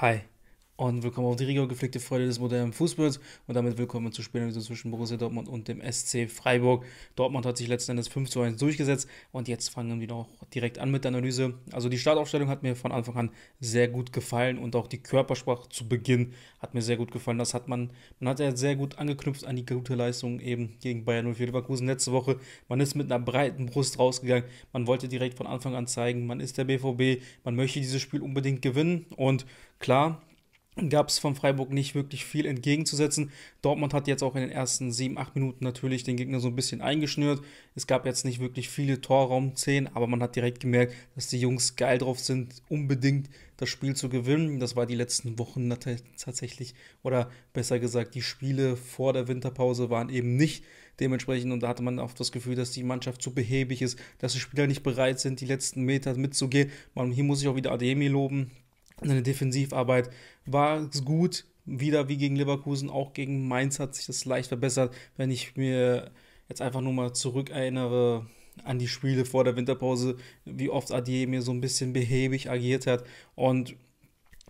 Hi. Und willkommen auf die Riga, gepflegte Freude des modernen Fußballs. Und damit willkommen zu Spielen zwischen Borussia Dortmund und dem SC Freiburg. Dortmund hat sich letzten Endes 5 zu 1 durchgesetzt. Und jetzt fangen wir noch direkt an mit der Analyse. Also die Startaufstellung hat mir von Anfang an sehr gut gefallen. Und auch die Körpersprache zu Beginn hat mir sehr gut gefallen. Das hat man, man hat ja sehr gut angeknüpft an die gute Leistung eben gegen Bayern 04 Leverkusen letzte Woche. Man ist mit einer breiten Brust rausgegangen. Man wollte direkt von Anfang an zeigen, man ist der BVB. Man möchte dieses Spiel unbedingt gewinnen. Und klar, gab es von Freiburg nicht wirklich viel entgegenzusetzen. Dortmund hat jetzt auch in den ersten 7, 8 Minuten natürlich den Gegner so ein bisschen eingeschnürt. Es gab jetzt nicht wirklich viele Torraumzehen, aber man hat direkt gemerkt, dass die Jungs geil drauf sind, unbedingt das Spiel zu gewinnen. Das war die letzten Wochen tatsächlich, oder besser gesagt, die Spiele vor der Winterpause waren eben nicht dementsprechend. Und da hatte man oft das Gefühl, dass die Mannschaft zu behäbig ist, dass die Spieler nicht bereit sind, die letzten Meter mitzugehen. Man, hier muss ich auch wieder Ademi loben seine Defensivarbeit war gut, wieder wie gegen Leverkusen, auch gegen Mainz hat sich das leicht verbessert. Wenn ich mir jetzt einfach nur mal zurückerinnere an die Spiele vor der Winterpause, wie oft Adier mir so ein bisschen behäbig agiert hat. Und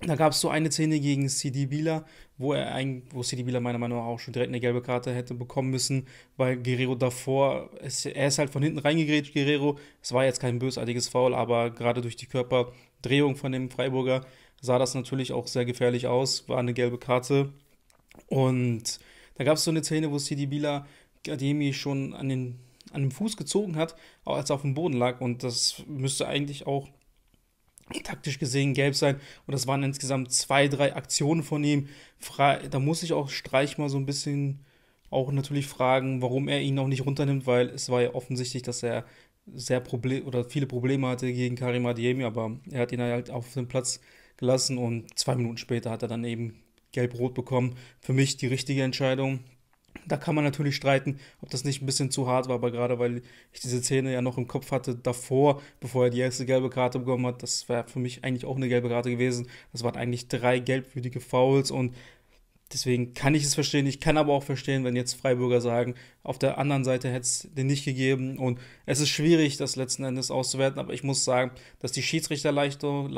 da gab es so eine Szene gegen CD Bieler, wo er ein, wo CD Bieler meiner Meinung nach auch schon direkt eine gelbe Karte hätte bekommen müssen, weil Guerrero davor, es, er ist halt von hinten reingegrätscht, Guerrero. Es war jetzt kein bösartiges Foul, aber gerade durch die Körperdrehung von dem Freiburger sah das natürlich auch sehr gefährlich aus, war eine gelbe Karte. Und da gab es so eine Szene, wo Sidi Bila Gademi schon an den an dem Fuß gezogen hat, als er auf dem Boden lag. Und das müsste eigentlich auch taktisch gesehen gelb sein. Und das waren insgesamt zwei, drei Aktionen von ihm. Da muss ich auch Streich mal so ein bisschen auch natürlich fragen, warum er ihn noch nicht runternimmt, weil es war ja offensichtlich, dass er sehr Problem oder viele Probleme hatte gegen Karim Ademi, aber er hat ihn halt auf dem Platz gelassen und zwei Minuten später hat er dann eben gelb-rot bekommen. Für mich die richtige Entscheidung. Da kann man natürlich streiten, ob das nicht ein bisschen zu hart war, aber gerade weil ich diese Szene ja noch im Kopf hatte davor, bevor er die erste gelbe Karte bekommen hat, das wäre für mich eigentlich auch eine gelbe Karte gewesen. Das waren eigentlich drei gelbwürdige Fouls und Deswegen kann ich es verstehen. Ich kann aber auch verstehen, wenn jetzt Freiburger sagen, auf der anderen Seite hätte es den nicht gegeben. Und es ist schwierig, das letzten Endes auszuwerten. Aber ich muss sagen, dass die Schiedsrichterleistung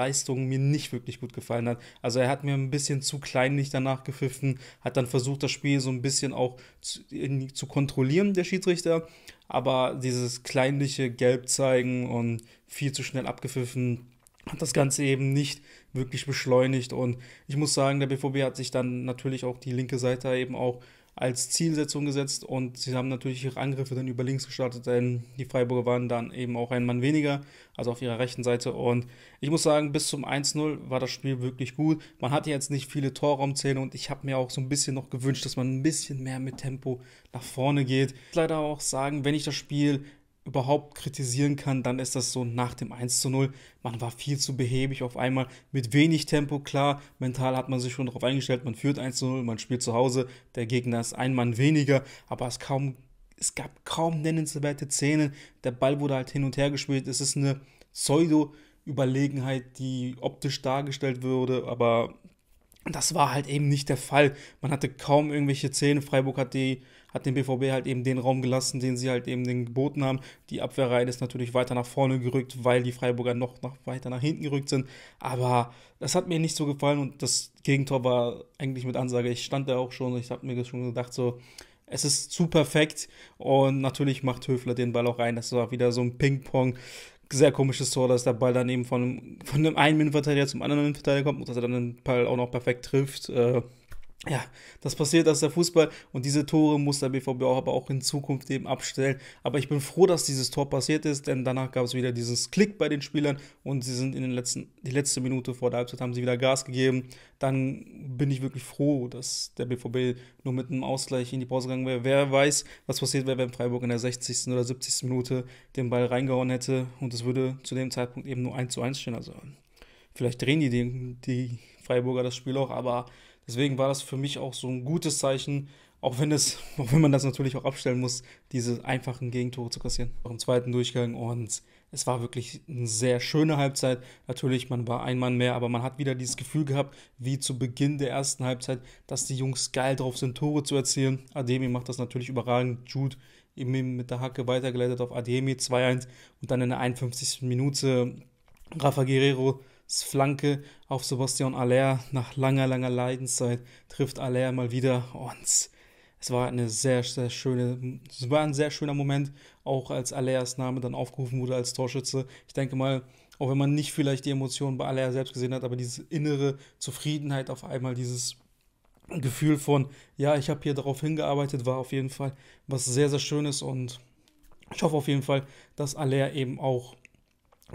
mir nicht wirklich gut gefallen hat. Also er hat mir ein bisschen zu kleinlich danach gepfiffen, hat dann versucht, das Spiel so ein bisschen auch zu, in, zu kontrollieren, der Schiedsrichter. Aber dieses kleinliche Gelb zeigen und viel zu schnell abgepfiffen, hat das Ganze eben nicht wirklich beschleunigt. Und ich muss sagen, der BVB hat sich dann natürlich auch die linke Seite eben auch als Zielsetzung gesetzt und sie haben natürlich ihre Angriffe dann über links gestartet, denn die Freiburger waren dann eben auch ein Mann weniger, also auf ihrer rechten Seite. Und ich muss sagen, bis zum 1-0 war das Spiel wirklich gut. Man hatte jetzt nicht viele Torraumzähne und ich habe mir auch so ein bisschen noch gewünscht, dass man ein bisschen mehr mit Tempo nach vorne geht. Ich muss Leider auch sagen, wenn ich das Spiel überhaupt kritisieren kann, dann ist das so nach dem 1 zu 0. Man war viel zu behäbig auf einmal, mit wenig Tempo, klar. Mental hat man sich schon darauf eingestellt, man führt 1 zu 0, man spielt zu Hause, der Gegner ist ein Mann weniger, aber es, kaum, es gab kaum nennenswerte Szenen. Der Ball wurde halt hin und her gespielt. Es ist eine Pseudo- Überlegenheit, die optisch dargestellt würde, aber das war halt eben nicht der Fall. Man hatte kaum irgendwelche Zähne. Freiburg hat, die, hat den BVB halt eben den Raum gelassen, den sie halt eben den geboten haben. Die Abwehrreihe ist natürlich weiter nach vorne gerückt, weil die Freiburger noch, noch weiter nach hinten gerückt sind. Aber das hat mir nicht so gefallen und das Gegentor war eigentlich mit Ansage. Ich stand da auch schon, und ich habe mir das schon gedacht, so, es ist zu perfekt und natürlich macht Höfler den Ball auch rein. Das war wieder so ein Ping-Pong sehr komisches Tor, dass der Ball daneben von, von einem einen Innenverteidiger zum anderen Innenverteidiger kommt und dass er dann den Ball auch noch perfekt trifft. Äh, ja, das passiert das ist der Fußball und diese Tore muss der BVB auch, aber auch in Zukunft eben abstellen. Aber ich bin froh, dass dieses Tor passiert ist, denn danach gab es wieder dieses Klick bei den Spielern und sie sind in den letzten, die letzte Minute vor der Halbzeit haben sie wieder Gas gegeben. Dann bin ich wirklich froh, dass der BVB nur mit einem Ausgleich in die Pause gegangen wäre. Wer weiß, was passiert wäre, wenn Freiburg in der 60. oder 70. Minute den Ball reingehauen hätte und es würde zu dem Zeitpunkt eben nur 1 zu 1 stehen. Also vielleicht drehen die, die Freiburger das Spiel auch, aber Deswegen war das für mich auch so ein gutes Zeichen, auch wenn, es, auch wenn man das natürlich auch abstellen muss, diese einfachen Gegentore zu kassieren. Auch im zweiten Durchgang und es war wirklich eine sehr schöne Halbzeit. Natürlich, man war ein Mann mehr, aber man hat wieder dieses Gefühl gehabt, wie zu Beginn der ersten Halbzeit, dass die Jungs geil drauf sind, Tore zu erzielen. Ademi macht das natürlich überragend. Jude eben mit der Hacke weitergeleitet auf Ademi 2-1 und dann in der 51. Minute Rafa Guerrero Flanke auf Sebastian Aller nach langer, langer Leidenszeit trifft Aller mal wieder und es war eine sehr, sehr schöne, es war ein sehr schöner Moment, auch als Allers Name dann aufgerufen wurde als Torschütze. Ich denke mal, auch wenn man nicht vielleicht die Emotionen bei Aller selbst gesehen hat, aber diese innere Zufriedenheit auf einmal, dieses Gefühl von, ja, ich habe hier darauf hingearbeitet, war auf jeden Fall was sehr, sehr Schönes und ich hoffe auf jeden Fall, dass Aller eben auch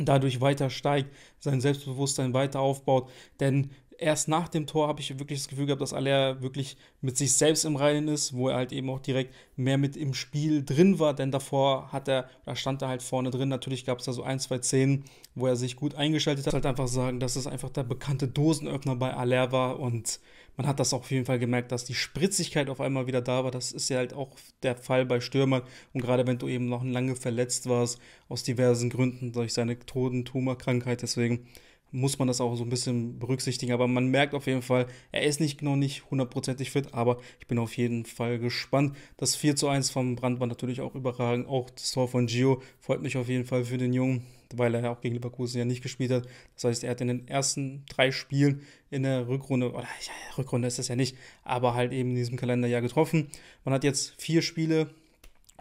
dadurch weiter steigt, sein Selbstbewusstsein weiter aufbaut. Denn erst nach dem Tor habe ich wirklich das Gefühl gehabt, dass Aller wirklich mit sich selbst im Reinen ist, wo er halt eben auch direkt mehr mit im Spiel drin war, denn davor hat er, da stand er halt vorne drin. Natürlich gab es da so ein, zwei Szenen, wo er sich gut eingeschaltet hat. Halt einfach sagen, dass es einfach der bekannte Dosenöffner bei Aller war und man hat das auch auf jeden Fall gemerkt, dass die Spritzigkeit auf einmal wieder da war. Das ist ja halt auch der Fall bei Stürmern. Und gerade wenn du eben noch lange verletzt warst, aus diversen Gründen, durch seine Todentumorkrankheit, deswegen muss man das auch so ein bisschen berücksichtigen. Aber man merkt auf jeden Fall, er ist nicht, noch nicht hundertprozentig fit, aber ich bin auf jeden Fall gespannt. Das 4 zu 1 vom Brand war natürlich auch überragend. Auch das Tor von Gio freut mich auf jeden Fall für den Jungen, weil er ja auch gegen Leverkusen ja nicht gespielt hat. Das heißt, er hat in den ersten drei Spielen in der Rückrunde, oder ja, Rückrunde ist das ja nicht, aber halt eben in diesem Kalenderjahr getroffen. Man hat jetzt vier Spiele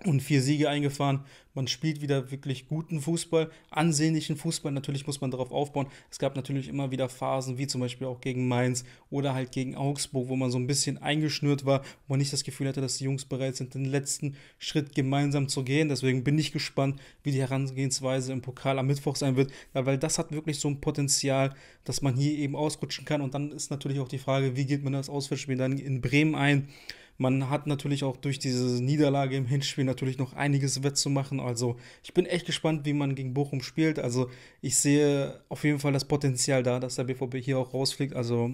und vier Siege eingefahren. Man spielt wieder wirklich guten Fußball, ansehnlichen Fußball. Natürlich muss man darauf aufbauen. Es gab natürlich immer wieder Phasen, wie zum Beispiel auch gegen Mainz oder halt gegen Augsburg, wo man so ein bisschen eingeschnürt war, wo man nicht das Gefühl hatte, dass die Jungs bereit sind, den letzten Schritt gemeinsam zu gehen. Deswegen bin ich gespannt, wie die Herangehensweise im Pokal am Mittwoch sein wird, weil das hat wirklich so ein Potenzial, dass man hier eben ausrutschen kann. Und dann ist natürlich auch die Frage, wie geht man das Auswärtsspiel dann in Bremen ein? Man hat natürlich auch durch diese Niederlage im Hinspiel natürlich noch einiges wettzumachen. Also ich bin echt gespannt, wie man gegen Bochum spielt. Also ich sehe auf jeden Fall das Potenzial da, dass der BVB hier auch rausfliegt. Also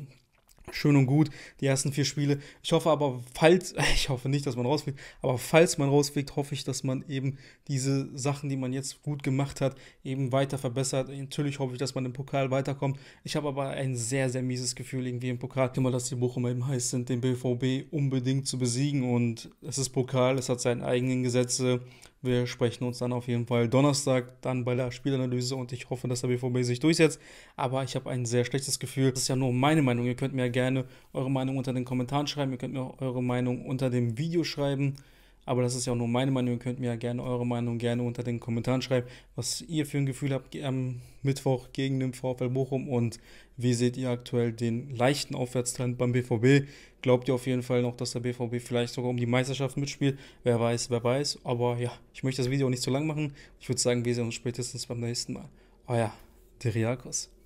schön und gut, die ersten vier Spiele. Ich hoffe aber, falls, ich hoffe nicht, dass man rausfliegt, aber falls man rausfliegt, hoffe ich, dass man eben diese Sachen, die man jetzt gut gemacht hat, eben weiter verbessert. Natürlich hoffe ich, dass man im Pokal weiterkommt. Ich habe aber ein sehr, sehr mieses Gefühl irgendwie im Pokal, immer, dass die Bochum eben heiß sind, den BVB unbedingt zu besiegen und es ist Pokal, es hat seine eigenen Gesetze. Wir sprechen uns dann auf jeden Fall Donnerstag dann bei der Spielanalyse und ich hoffe, dass der BVB sich durchsetzt. Aber ich habe ein sehr schlechtes Gefühl. Das ist ja nur meine Meinung. Ihr könnt mir ja gerne eure Meinung unter den Kommentaren schreiben. Ihr könnt mir auch eure Meinung unter dem Video schreiben. Aber das ist ja auch nur meine Meinung. Ihr könnt mir ja gerne eure Meinung gerne unter den Kommentaren schreiben, was ihr für ein Gefühl habt am Mittwoch gegen den VfL Bochum und wie seht ihr aktuell den leichten Aufwärtstrend beim BVB? Glaubt ihr auf jeden Fall noch, dass der BVB vielleicht sogar um die Meisterschaft mitspielt? Wer weiß, wer weiß. Aber ja, ich möchte das Video nicht zu lang machen. Ich würde sagen, wir sehen uns spätestens beim nächsten Mal. Euer Diriakos.